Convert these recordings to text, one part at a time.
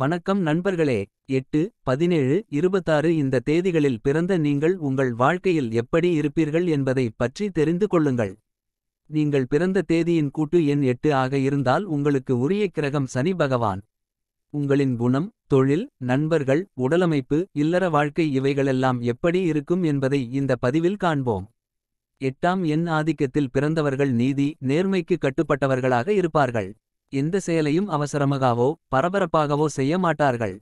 வணக்கம் நண்பர்களே எட்டு பதினேழு இருபத்தாறு இந்த தேதிகளில் பிறந்த நீங்கள் உங்கள் வாழ்க்கையில் எப்படி இருப்பீர்கள் என்பதை பற்றி தெரிந்து கொள்ளுங்கள் நீங்கள் பிறந்த தேதியின் கூட்டு எண் எட்டு ஆக இருந்தால் உங்களுக்கு உரிய கிரகம் சனி பகவான் உங்களின் குணம் தொழில் நண்பர்கள் உடலமைப்பு இல்லற வாழ்க்கை இவைகளெல்லாம் எப்படி இருக்கும் என்பதை இந்த பதிவில் காண்போம் எட்டாம் எண் ஆதிக்கத்தில் பிறந்தவர்கள் நீதி நேர்மைக்கு கட்டுப்பட்டவர்களாக இருப்பார்கள் எந்த செயலையும் அவசரமாகவோ பரபரப்பாகவோ செய்ய மாட்டார்கள்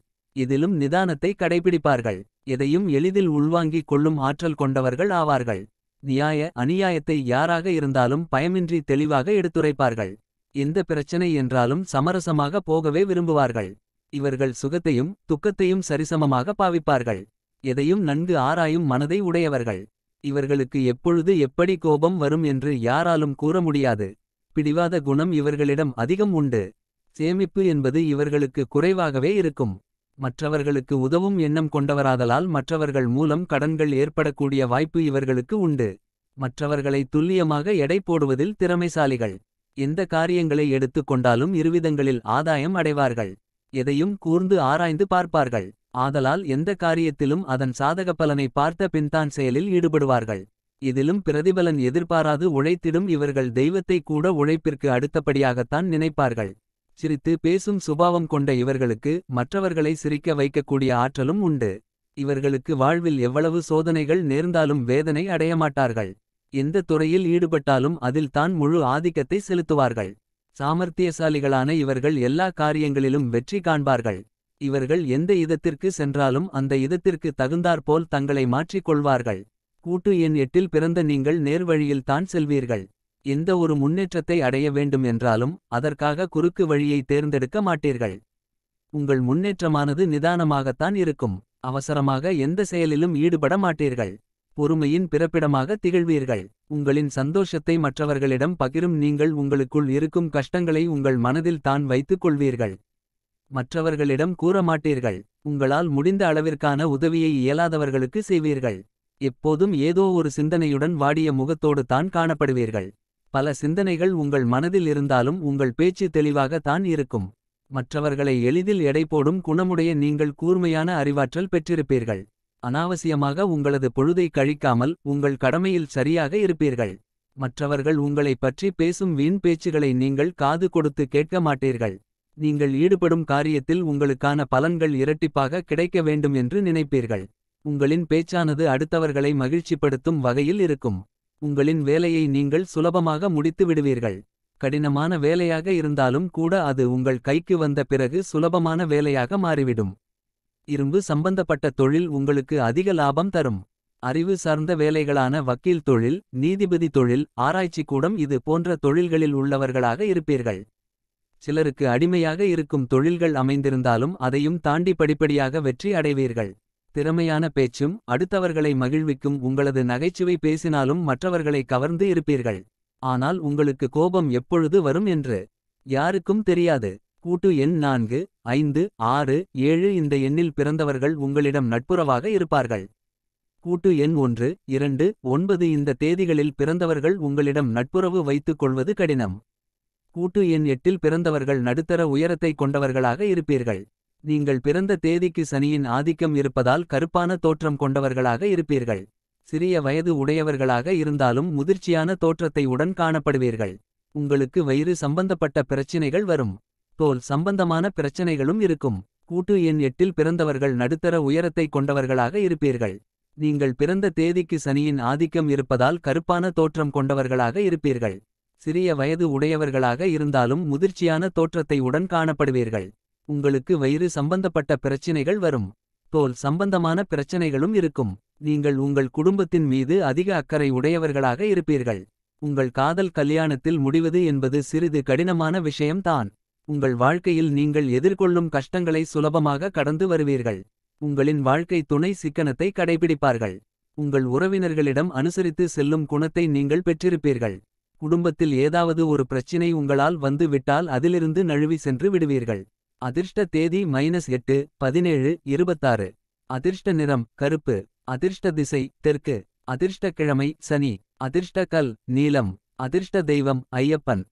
இதிலும் நிதானத்தை கடைபிடிப்பார்கள் எதையும் எளிதில் உள்வாங்கிக் கொள்ளும் ஆற்றல் கொண்டவர்கள் ஆவார்கள் நியாய அநியாயத்தை யாராக இருந்தாலும் பயமின்றி தெளிவாக எடுத்துரைப்பார்கள் எந்த பிரச்சனை என்றாலும் சமரசமாக போகவே விரும்புவார்கள் இவர்கள் சுகத்தையும் துக்கத்தையும் சரிசமமாக பாவிப்பார்கள் எதையும் நன்கு ஆராயும் மனதை உடையவர்கள் இவர்களுக்கு எப்பொழுது எப்படி கோபம் வரும் என்று யாராலும் கூற முடியாது பிடிவாத குணம் இவர்களிடம் அதிகம் உண்டு சேமிப்பு என்பது இவர்களுக்கு குறைவாகவே இருக்கும் மற்றவர்களுக்கு உதவும் எண்ணம் கொண்டவராதலால் மற்றவர்கள் மூலம் கடன்கள் ஏற்படக்கூடிய வாய்ப்பு இவர்களுக்கு உண்டு மற்றவர்களை துல்லியமாக எடை போடுவதில் திறமைசாலிகள் எந்த காரியங்களை எடுத்துக்கொண்டாலும் இருவிதங்களில் ஆதாயம் அடைவார்கள் எதையும் கூர்ந்து ஆராய்ந்து பார்ப்பார்கள் ஆதலால் எந்த காரியத்திலும் அதன் சாதக பலனை பார்த்த பின்தான் செயலில் ஈடுபடுவார்கள் இதிலும் பிரதிபலன் எதிர்பாராது உழைத்திடும் இவர்கள் தெய்வத்தை கூட உழைப்பிற்கு அடுத்தபடியாகத்தான் நினைப்பார்கள் சிரித்து பேசும் சுபாவம் கொண்ட இவர்களுக்கு மற்றவர்களை சிரிக்க வைக்கக்கூடிய ஆற்றலும் உண்டு இவர்களுக்கு வாழ்வில் எவ்வளவு சோதனைகள் நேர்ந்தாலும் வேதனை அடையமாட்டார்கள் எந்த துறையில் ஈடுபட்டாலும் அதில் தான் முழு ஆதிக்கத்தை செலுத்துவார்கள் சாமர்த்தியசாலிகளான இவர்கள் எல்லா காரியங்களிலும் வெற்றி காண்பார்கள் இவர்கள் எந்த இதத்திற்கு சென்றாலும் அந்த இதத்திற்கு தகுந்தாற்போல் தங்களை மாற்றிக் கொள்வார்கள் கூட்டு எண் எட்டில் பிறந்த நீங்கள் நேர்வழியில் தான் செல்வீர்கள் எந்த ஒரு முன்னேற்றத்தை அடைய வேண்டும் என்றாலும் அதற்காக குறுக்கு வழியை தேர்ந்தெடுக்க மாட்டீர்கள் உங்கள் முன்னேற்றமானது நிதானமாகத்தான் இருக்கும் அவசரமாக எந்த செயலிலும் ஈடுபட மாட்டீர்கள் பொறுமையின் பிறப்பிடமாக திகழ்வீர்கள் உங்களின் சந்தோஷத்தை மற்றவர்களிடம் பகிரும் நீங்கள் உங்களுக்குள் இருக்கும் கஷ்டங்களை உங்கள் மனதில் தான் வைத்துக் கொள்வீர்கள் மற்றவர்களிடம் கூற மாட்டீர்கள் உங்களால் முடிந்த அளவிற்கான உதவியை இயலாதவர்களுக்கு செய்வீர்கள் எப்போதும் ஏதோ ஒரு சிந்தனையுடன் வாடிய முகத்தோடு தான் காணப்படுவீர்கள் பல சிந்தனைகள் உங்கள் மனதில் இருந்தாலும் உங்கள் பேச்சு தெளிவாக தான் இருக்கும் மற்றவர்களை எளிதில் எடை போடும் குணமுடைய நீங்கள் கூர்மையான அறிவாற்றல் பெற்றிருப்பீர்கள் அனாவசியமாக உங்களது பொழுதை கழிக்காமல் உங்கள் கடமையில் சரியாக இருப்பீர்கள் மற்றவர்கள் உங்களை பற்றி பேசும் வீண் பேச்சுகளை நீங்கள் காது கொடுத்து கேட்க மாட்டீர்கள் நீங்கள் ஈடுபடும் காரியத்தில் உங்களுக்கான பலன்கள் இரட்டிப்பாக கிடைக்க வேண்டும் என்று நினைப்பீர்கள் உங்களின் பேச்சானது அடுத்தவர்களை மகிழ்ச்சிப்படுத்தும் வகையில் இருக்கும் உங்களின் வேலையை நீங்கள் சுலபமாக முடித்து விடுவீர்கள் கடினமான வேலையாக இருந்தாலும் கூட அது உங்கள் கைக்கு வந்த பிறகு சுலபமான வேலையாக மாறிவிடும் இரும்பு சம்பந்தப்பட்ட தொழில் உங்களுக்கு அதிக லாபம் தரும் அறிவு சார்ந்த வேலைகளான வக்கீல் தொழில் நீதிபதி தொழில் ஆராய்ச்சி கூடம் இது போன்ற தொழில்களில் உள்ளவர்களாக இருப்பீர்கள் சிலருக்கு அடிமையாக இருக்கும் தொழில்கள் அமைந்திருந்தாலும் அதையும் தாண்டி படிப்படியாக வெற்றி அடைவீர்கள் திறமையான பேச்சும் அடுத்தவர்களை மகிழ்விக்கும் உங்களது நகைச்சுவை பேசினாலும் மற்றவர்களை கவர்ந்து இருப்பீர்கள் ஆனால் உங்களுக்கு கோபம் எப்பொழுது வரும் என்று யாருக்கும் தெரியாது கூட்டு எண் நான்கு ஐந்து ஆறு ஏழு இந்த எண்ணில் பிறந்தவர்கள் உங்களிடம் நட்புறவாக இருப்பார்கள் கூட்டு எண் ஒன்று இரண்டு ஒன்பது இந்த தேதிகளில் பிறந்தவர்கள் உங்களிடம் நட்புறவு வைத்துக் கொள்வது கடினம் கூட்டு எண் எட்டில் பிறந்தவர்கள் நடுத்தர உயரத்தை கொண்டவர்களாக இருப்பீர்கள் நீங்கள் பிறந்த தேதிக்கு சனியின் ஆதிக்கம் இருப்பதால் கருப்பான தோற்றம் கொண்டவர்களாக இருப்பீர்கள் சிறிய வயது உடையவர்களாக இருந்தாலும் முதிர்ச்சியான தோற்றத்தை உடன் காணப்படுவீர்கள் உங்களுக்கு வயிறு சம்பந்தப்பட்ட பிரச்சினைகள் வரும் தோல் சம்பந்தமான பிரச்சனைகளும் இருக்கும் கூட்டு எண் எட்டில் பிறந்தவர்கள் நடுத்தர உயரத்தை கொண்டவர்களாக இருப்பீர்கள் நீங்கள் பிறந்த தேதிக்கு சனியின் ஆதிக்கம் இருப்பதால் கருப்பான தோற்றம் கொண்டவர்களாக இருப்பீர்கள் சிறிய வயது உடையவர்களாக இருந்தாலும் முதிர்ச்சியான தோற்றத்தை உடன் காணப்படுவீர்கள் உங்களுக்கு வயிறு சம்பந்தப்பட்ட பிரச்சினைகள் வரும் தோல் சம்பந்தமான பிரச்சனைகளும் இருக்கும் நீங்கள் உங்கள் குடும்பத்தின் மீது அதிக அக்கறை உடையவர்களாக இருப்பீர்கள் உங்கள் காதல் கல்யாணத்தில் முடிவது என்பது சிறிது கடினமான விஷயம்தான் உங்கள் வாழ்க்கையில் நீங்கள் எதிர்கொள்ளும் கஷ்டங்களை சுலபமாக கடந்து வருவீர்கள் உங்களின் வாழ்க்கை துணை சிக்கனத்தை கடைபிடிப்பார்கள் உங்கள் உறவினர்களிடம் அனுசரித்து செல்லும் குணத்தை நீங்கள் பெற்றிருப்பீர்கள் குடும்பத்தில் ஏதாவது ஒரு பிரச்சினை உங்களால் வந்து விட்டால் அதிலிருந்து நழுவி சென்று விடுவீர்கள் அதிர்ஷ்ட தேதி மைனஸ் எட்டு பதினேழு இருபத்தாறு அதிர்ஷ்ட நிறம் கருப்பு அதிர்ஷ்ட திசை தெற்கு அதிர்ஷ்ட கிழமை சனி அதிர்ஷ்ட கல் நீலம் அதிர்ஷ்ட தெய்வம் ஐயப்பன்